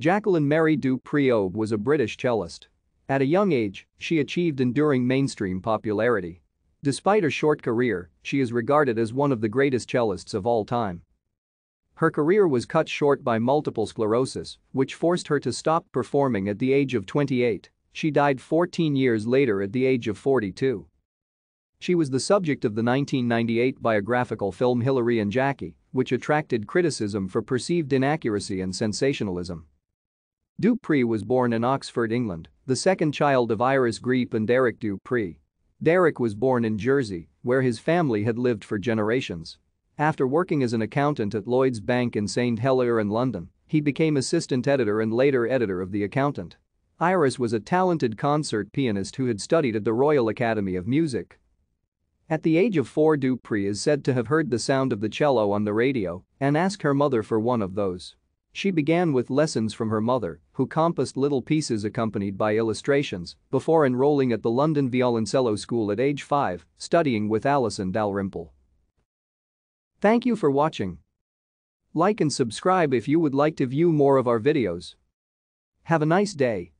Jacqueline Mary Du was a British cellist. At a young age, she achieved enduring mainstream popularity. Despite her short career, she is regarded as one of the greatest cellists of all time. Her career was cut short by multiple sclerosis, which forced her to stop performing at the age of 28. She died 14 years later at the age of 42. She was the subject of the 1998 biographical film Hillary and Jackie, which attracted criticism for perceived inaccuracy and sensationalism. Dupree was born in Oxford, England, the second child of Iris Greep and Derek Dupree. Derek was born in Jersey, where his family had lived for generations. After working as an accountant at Lloyd's Bank in St. Helier in London, he became assistant editor and later editor of The Accountant. Iris was a talented concert pianist who had studied at the Royal Academy of Music. At the age of four Dupree is said to have heard the sound of the cello on the radio and asked her mother for one of those. She began with lessons from her mother, who compassed little pieces accompanied by illustrations, before enrolling at the London Violoncello School at age 5, studying with Alison Dalrymple. Thank you for watching. Like and subscribe if you would like to view more of our videos. Have a nice day.